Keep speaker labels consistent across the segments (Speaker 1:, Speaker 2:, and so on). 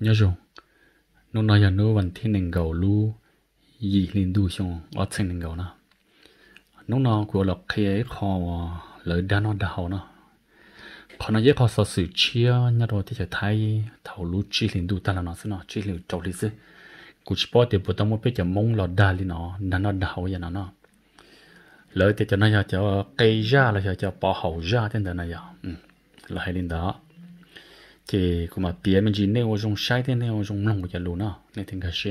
Speaker 1: nhớ rồi nó nói là nó vẫn thiên nên gầu lu gì lên du xong ở trên nên gầu nó nó nó của lộc khi ấy khó lời đa nó đào nó khó nó dễ khó sợ sự chia nhớ rồi thì sẽ thay thầu lu chi lên du ta là nó sẽ nó chi lên trâu đi chứ cũng chỉ bỏ thì bộ, tao muốn biết chả mong là đa lên nó nó nó đào vậy nó nó lời thì cho nó cho cây ra là cho bỏ hậu ra thế này giờ ừ là hay lên đó thì cũng mà bia mình chỉ nếu dùng sai thế nếu dùng lòng cái lúa nó nên tình cái gì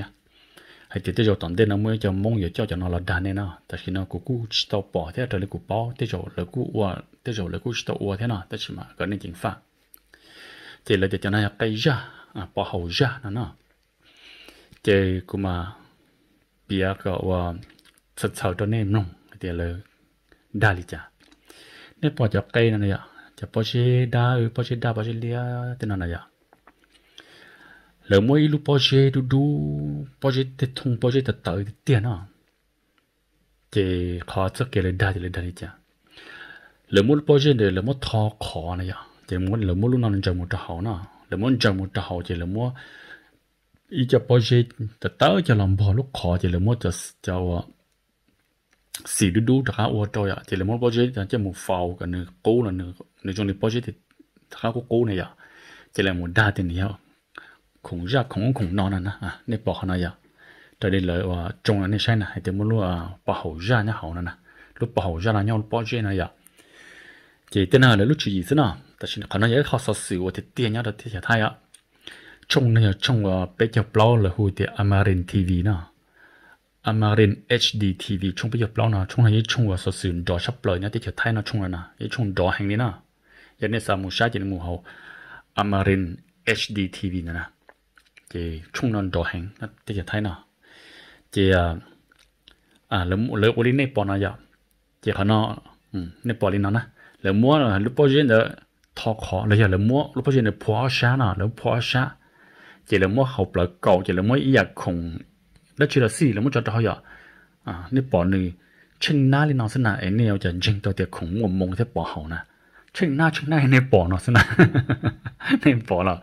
Speaker 1: hay thì tới cho tận đến nó mới cho mong giờ cho cho nó là đàn nên nó tại khi nó cũng cũng tàu bỏ thế rồi cũng bỏ tới giờ là cũng ua tới giờ là cũng tàu ua thế nào tới chỉ mà cái nên chính pháp thì là cho nó cái ra à, bỏ hậu ra nó nó thì cũng mà bia cái ua sạch sạch cho nên nông thì là đa lý cha nếu bỏ cho cây này ạ จะพอเชดาเออพอเชดาพอเชเลียเตนอนายาแล้วมวยลูพอเชดูดูพอเชเตทงพอเชตเตอเตียนะเจขอสักเกลดาเจเลดานี่จ้ะแล้วมวยพอเชเดแล้วมวยทอขอนะยาเจมวยแล้วมวยลูกนอนจมูกจะหานะแล้วมวยจมูกจะหาเจแล้วมวยอีจะพอเชตเตอจะลำพอลูกขอเจแล้วมวยจะจะว่าสีดูดูตะขาอัวจอยอ่ะเจแล้วมวยพอเชจะจะมูฟาวกันเนื้อกู้ละเนื้อ nói chung là bao giờ thì khá có cố này à chỉ là một đa tiền nhiều khủng ra khủng khủng non này nè à nên bỏ nó à cho nên lời và ờ, trong này sai nè hay thì muốn lúc ờ, bỏ hậu ra nhá hậu nè lúc bỏ hậu ra là nhau lúc bỏ ra này à chỉ tên là lúc chỉ gì thế nào ta chỉ khả năng khó sợ sự và thì tiền nhau đó thì sẽ thay à trong này trong và ờ, bây giờ blog là hồi thì Amarin TV nè Amarin HD TV trong bây giờ blog nè trong này trong và sợ sự đó sắp lời nhá thì sẽ thay nó trong này nè trong đó hàng này nè yane sa mu sha jin mu ho amarin hdtv na na che chung non do heng na te ya thai na che a a le le oli ne pon ya che khana ne poli na na le mo le po jin de khó là giờ là mua lúc bây giờ là phá xa nào là phá xa chỉ là mua học là khủng đó chỉ là gì là mua cho đó giờ à nếu bỏ này trên na lên nó sẽ là em neo chẳng chừng tôi tiệt khủng một mông sẽ bỏ hậu nè chừng na chừng na nên bỏ nó xin nên bỏ là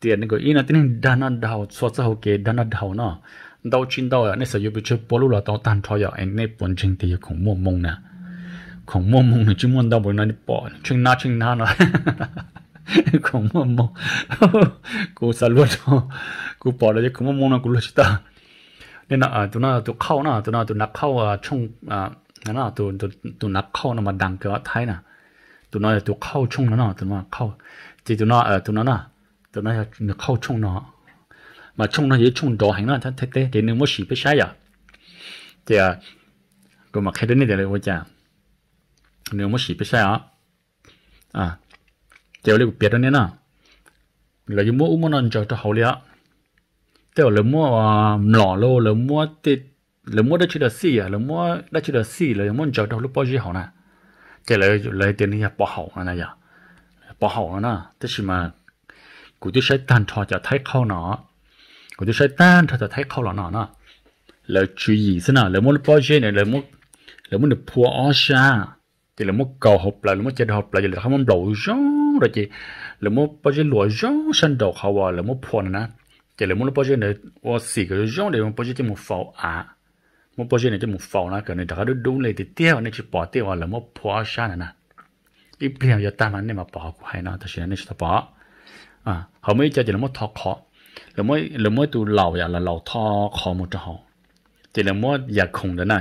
Speaker 1: tiền này cái ina tiền đàn ăn đào so cho ok đàn ăn đào nó đào chín đào à nên sử dụng cho bỏ lula đào tan thôi à anh nên bốn chân thì không mua mông nè không mua mông thì chỉ muốn đào bởi nó bỏ chừng na chừng na nó không mua mông cô sao luôn cô bỏ rồi chứ không mua mông nó cô luôn ta nên là à, tụi nó tụi khâu nó tụi nó tụi nó khâu à, trong à nó tụi tụi tụi nó khâu nó mà đằng cái thái nè tụi nó tụi khâu chung nó tụi ờ, nó khâu thì tụi nó ở tụi nó nó tụi nó nó khâu chung nó mà chung nó chỉ chung đồ hàng nó thế thế thế thì nếu mất sai à thì à ờ, cũng mà khi đến đây là cha nếu mất gì sai à à thì ở đây biết đó nên là dùng mua mua non cho cho hậu liệt thế là mua ờ, nọ lô là mua tê là mua đã chỉ là xì à là mua đã chỉ là xì là mua cho đâu lúc bao giờ hậu này cái lấy lấy tiền này bỏ hậu nó này bỏ hậu nó tức là mà cụ tôi sẽ tan cho cho thấy khâu nó cụ tôi sẽ tan cho cho thấy khâu nó nó lời chú ý thế nào lời muốn bao nhiêu này lời muốn lời muốn được phua ở xa thì lời muốn cầu học là lời muốn chơi học là giờ là không muốn đầu rõ rồi chị lời muốn bao nhiêu lúa rõ sân đầu khâu à lời muốn phù nữa thì lời muốn bao nhiêu này ở xì cái rõ để muốn bao nhiêu chỉ một phao à mo po je này te mo phao na ka ne da do do le te te ne chi pa te wa la mo po sha na na i ple ya ta man nên ma pa ku hai na ta shi ne chi ta pa à họ mới cho chỉ là mới thọ khó là mới là mới tụ lầu ya là lầu thọ khó một chỗ thì là mới ya không đấy nè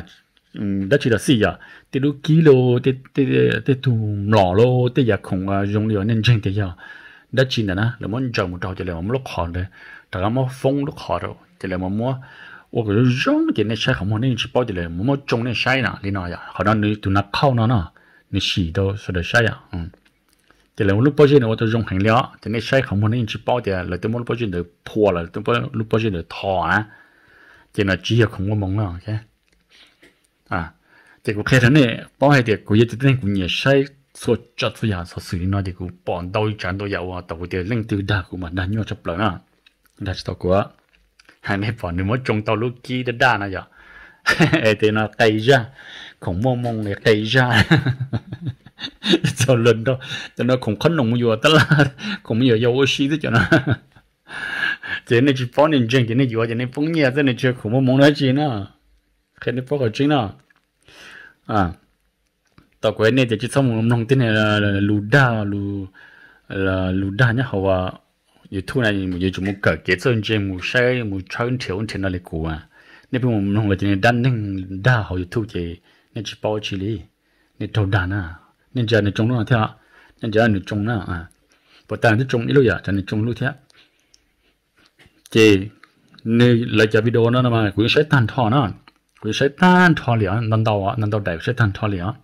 Speaker 1: ừ, đó chỉ là gì à thì lúc kilo thì thì thì tụ lò lô thì ya không à dùng liệu nên chân thì ya đó chỉ là nè là mới trồng một chỗ thì là mới lúc khó đấy tại là mới phong lúc khó rồi thì là mới 我个用的那些好么？那是包的嘞，么么种那些呢？你那呀，好像你都那靠那呢，你洗都说的些呀，嗯。แต่เราลูกปัจจุบันเราต้องยงแห่งเลี้ยแต่ในใช้ของมันนี่จะป้อเดียเราต้องมองลูกปัจจุบันเดือพัวเราต้องมองลูกปัจจุบันเดือทอนะจะน่ะจี้ของมันมองเนาะแค่อ่าแต่กูแค่ท่านเนี่ยป้อให้เดียกูยึดติดเรื่องกูเนี่ยใช้ส่วนจัดส่วนยาส่วนสื่อน้อยเดียกูป้อนดอยจันตัวยาวแต่กูเดียเรื่องตื่นด่ากูมันนั่นยอดจะเปล่านะได้ตัวกูอ่ะ anh ấy bỏ nếu mà trông tao lúc kia đã đa nó giờ thì nó cây ra không mong mong là cây ra cho lần đó cho nó không khấn nồng vừa tất là không vừa vô xí thế cho nó thế nên chỉ phóng nên chuyện thế nên vừa thế nên phóng nhẹ thế nên chưa không mong mong nói chuyện nữa khi nên phóng ở chuyện nữa à tao quên nên chỉ xong một nông tin này là lù đa lù là lù nhá hầu à, 有突然有就么个节奏节目谁么唱跳跳那里鼓啊，那边我们弄了点单能大好有突节，那只包起哩，那头单啊，那家那中了跳，那家那中了啊，不但是中一路呀，咱那中路跳，这你来家 video 那嘛，鬼谁单跳呢？鬼谁单跳了？难道啊？难道带谁单跳了？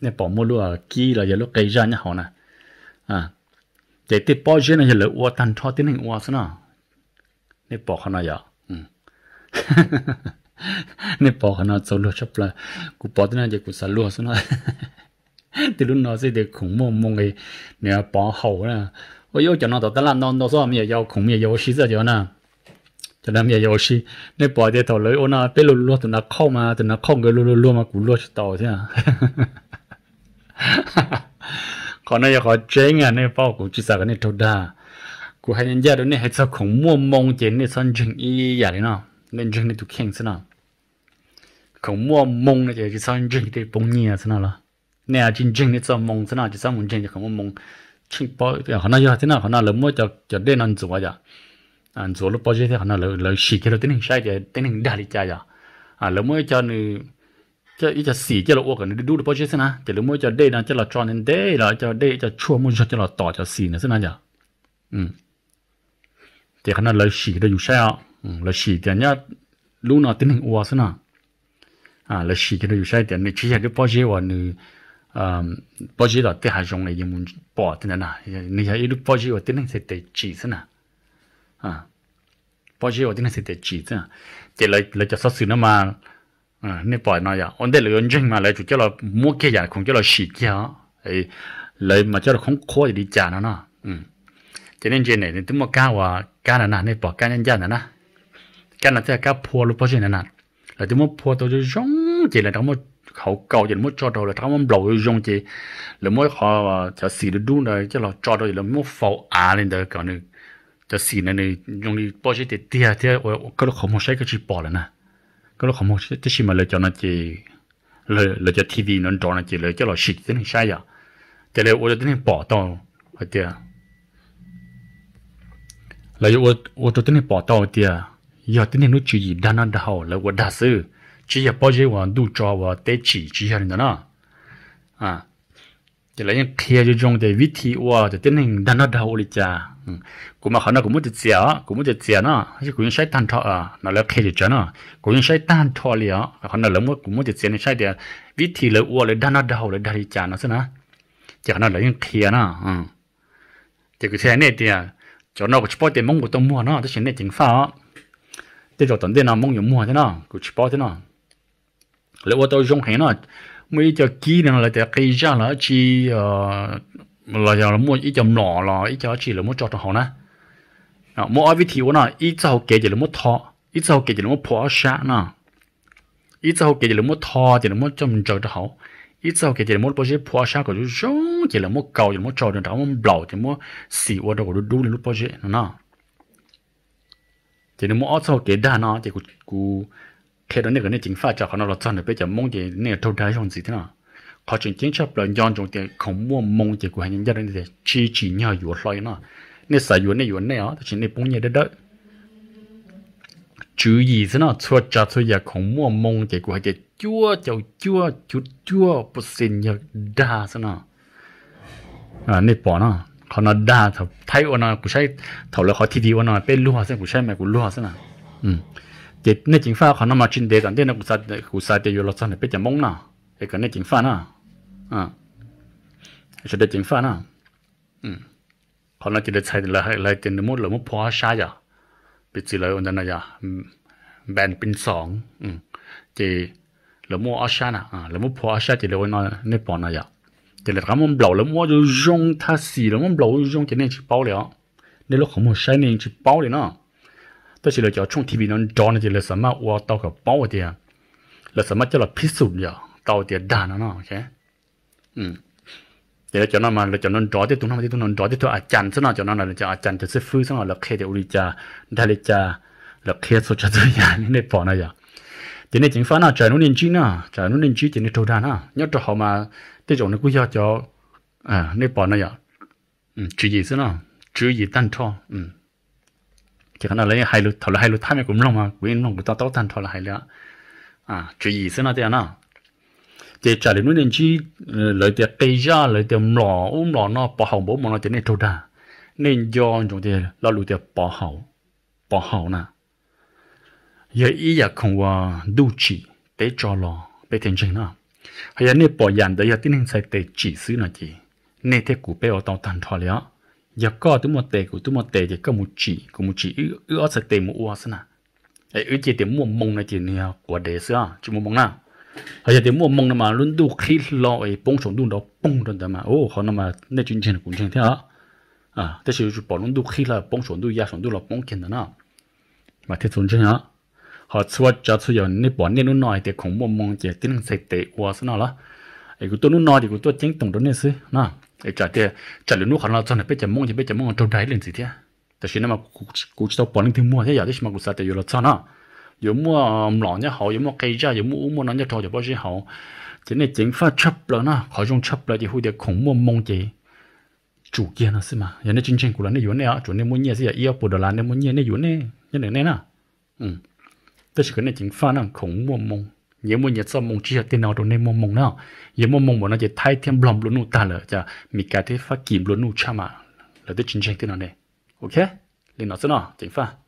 Speaker 1: 那保姆路啊，鸡了也路给人家好呢，啊。chạy tiếp bao giờ này là uo tan cho tiến hành uo sao nào nên bỏ khăn nào nên bỏ khăn nào sau lúc chụp là cú bỏ tiến hành chạy cú sao luôn sao nào thì lúc nó sẽ được khủng mông mông ấy nếu bỏ hậu nè ôi yêu cho nó tao ta làm non đó sao mà khủng mà yêu xí ra cho nè cho nên yêu xí nên bỏ đi tao lấy ôn à bé luôn luôn tụi nó không mà tụi nó không cái luôn luôn mà cú luôn cho tao thế còn nó có chế ngà nên bao cũng chỉ sợ cái này thôi đa hai nhân gia đó này hay sao không mua mông chén này son chừng y giả đấy nó nên chừng này tụi khen thế nào không mua mông này chỉ son chừng thì bông nhia thế nào là nè chừng chừng này son mông thế nào chỉ son mông chừng thì không mua mông chừng bao thì họ nói thế nào họ nói là mua cho cho đến ăn rùa vậy ăn rùa lúc bao giờ thì là là xì cái đó tiến hành sai thì tiến hành đi chơi vậy à lúc mới cho người cho ít là xì cho là uống cái đu được bao nhiêu xin à cho lúc mỗi cho đây là cho là tròn nên đây là cho đây cho chua mỗi cho cho là tỏ cho xì nữa xin à nhở ừ thì khi nào lấy xì cái đó dùng sao ừ, lấy xì thì nhá lúc nào tiến hành uống xin à à lấy xì cái đó dùng sao thì mình chỉ là cái bao nhiêu và nữa um à, bao nhiêu là cái hàng dùng này dùng muốn bỏ thế này nè nên là ít bao nhiêu và tiến hành sẽ để chỉ xin à à bao nhiêu và tiến hành sẽ để chỉ xin à thì lấy lấy cho sát sự nó mà à nè bỏ nó ya ông đây là ông chính mà lại chủ cho là mua cái gì không cho là xịt kia ấy lấy mà cho là không khó thì đi trả nó nó ừ cho nên chuyện này thì tôi mà cao à cao là nè nè bỏ cao nhân gia nè cao là cái cao phua lúc bao giờ nè là tôi muốn phua tôi cho giống chỉ là trong một khẩu cầu chỉ muốn cho đầu là trong một đầu giống chỉ là mỗi họ cho xì được đúng rồi cho là cho đầu là muốn phẫu à lên đó còn nữa cho xì này này dùng đi bao giờ thì tia tia cái lúc không có sai cái chỉ bỏ là nè cái lúc không muốn tới khi mà lựa chọn nó chỉ lựa lựa chọn TV nó chọn nó chỉ lựa chọn là xịt thế này sai à thế là tôi tính bỏ tao ở tiệt là tôi tôi tôi tính bỏ tao tiệt giờ tính nó chỉ gì đa năng đa là tôi đa sư chỉ là bao nhiêu hoàn đủ cho và tế chỉ chỉ là nó à thì lấy những kia hmm. cho trong để viết thì wow để tiến hành đan nó đầu đi mà khả năng cũng muốn được chia cũng muốn được chia nó chứ cũng sai tan thọ à nó là kia cho nó cũng sai tan thọ liền khả năng là muốn cũng muốn được chia nên sai để viết thì là wow là đan nó đầu là nó thế nào chỉ khả là những kia nó thì cái thế này thì cho nó cũng chỉ để mong một tông mua nó thì này chính phá thì rồi tận đây nó mong nhiều mua thế nào cũng chỉ bỏ thế nào lỡ tôi dùng hàng nó mấy cho kỹ năng là để cái ra là chỉ là giờ là mua ít chồng nọ là ít cho chỉ là mua cho cho họ nè mua ai vị thì nó ít cho kể chỉ là mua thọ ít cho kể chỉ là mua phỏ sạ nè ít cho kể chỉ là mua thọ chỉ là mua chồng cho cho họ ít cho kể chỉ là mua bao nhiêu phỏ sạ của chú giống chỉ là mua cầu chỉ là mua trò cho đó mua bầu chỉ mua xì qua đó của đu lên lúc bao nhiêu nè chỉ là mua ít cho kể đa na chỉ của khi đó nếu cái chính phát cho họ nó là cho nó bây giờ mong gì nếu thâu trái hơn gì thế nào họ chỉ chính chấp là nhon trong tiền không mua mong gì của những gia đình thì chỉ chỉ nhờ yếu loay nó nếu sử dụng này dụng này đó chỉ nên bung nhẹ đó chú ý thế nào cho cha cho giờ không mua mong gì của cái chúa cháu chúa chúa chúa bút sinh nhờ đa thế nào à nên bỏ nó họ nó đa thay ôn nó cũng sai thầu là họ thi đi ôn nó bên lúa thế cũng sai mà cũng lúa thế nào ừ cái nét chính pha họ nó mà trên đề gần đây nó cũng sai cũng sai thì lo sao này biết chả mong nào cái cái nét chính pha nào à cái nét chính pha nào ừ họ nó chỉ để sai là lại tiền nó muốn là muốn phá sai giờ bị chỉ là ổn định giờ ừ, bèn pin sòng ừ thì là mua ở sai à là muốn phá sai thì là ổn nó nét bỏ nào giờ thì là cái món bầu là mua rồi rong thà xì là món bầu rong thì nên chỉ bao liền nên lúc không mua sai nên chỉ bao liền nào tôi chỉ là cho trong TV nó cho nó chỉ là sớm mà ô tao có bao tiền là sớm mà cho là phí sụt giờ tao tiền đà nó nó ok ừ để cho nó mà là cho nó rõ thì tụi nó thì tụi nó rõ thì tụi à chăn thế nào cho nó là cho à chăn cho sẽ phứ thế nào là khi để uri cha đã để cha là khi số cho tôi nhà nên để bỏ nó giờ thì này chính phá nào trời nó nên chi nào trời nó nên chi thì nên thâu đàn nào nhớ cho họ mà tới chỗ nó cứ do cho à nên bỏ nó giờ ừ, chữ gì thế nào chữ gì tan cho ừ chỉ cần là lấy hai lú thầu là hai lú thay mày cũng lòng mà cũng lòng của tao tao tan thầu là hai lú à chỉ gì xí nó tiền nó chỉ trả đến nên chỉ lấy tiền cây ra lấy tiền lò ôm lò nó bỏ hỏng bố mà nó chỉ nên thâu đà nên do chúng thì là lú tiền bỏ hỏng bỏ hỏng nè giờ ý là không qua đủ chỉ để cho lò để thành chính nó hay là nên bỏ dàn để giờ tin nên sai chỉ xí nó chỉ nên thế cụ bé tao tan thầu là giờ có tụi một tệ của tụi một tệ thì có một chỉ của một chỉ ư ở sẽ tệ một uo xem nào ấy ư chỉ tiếng mua mông này chỉ nhiều quá đề xưa à, chỉ mua mông nào hay là tiếng mua mông này mà luôn đủ khi lo ấy bông xuống đủ đó bông rồi mà ô họ nó mà nên chuyên trình cũng chuyên thế à à thế thì bảo luôn đủ khi là bông xuống đủ giá xuống đủ là bông kiện đó nào mà thế xuống chuyên à họ xua cho xua giờ nên bỏ nên luôn nói thì không mua mông chỉ tiếng sẽ tệ uo xem nào là ấy của tôi luôn nói thì của tôi chính tổng đó nên xí nào cái trả tiền lúc họ nói cho này bây giờ mong thì bây giờ mong trâu trái lên gì thế tại sao mà cũng tao bỏ lên thì mua thế giờ thì mà cũng sao tại giờ là sao nó giờ mua um, lọ nhá họ giờ mua cây ra giờ mua mua nó nhá trâu giờ bao nhiêu họ chỉ này chính phát chấp là nó họ dùng chấp là thì hồi được khủng mua mong gì chủ kia nó xem mà giờ này chính chính của nó này này á chủ này mua nhẹ gì à yêu bồ đào lan này mua nhẹ này yếu này như này này nè ừ tất cả cái này chính phát nó khủng mua mong nhớ muốn nhớ sao mong chỉ là tiền nào đó nên mong mong nào nhớ mong mong bọn nó chỉ thay thêm lòng luôn nụ ta lỡ chả mình cái phát kiếm luôn nụ cha mà là tới chính tranh tiền nào này ok lên nó thế nào chính pha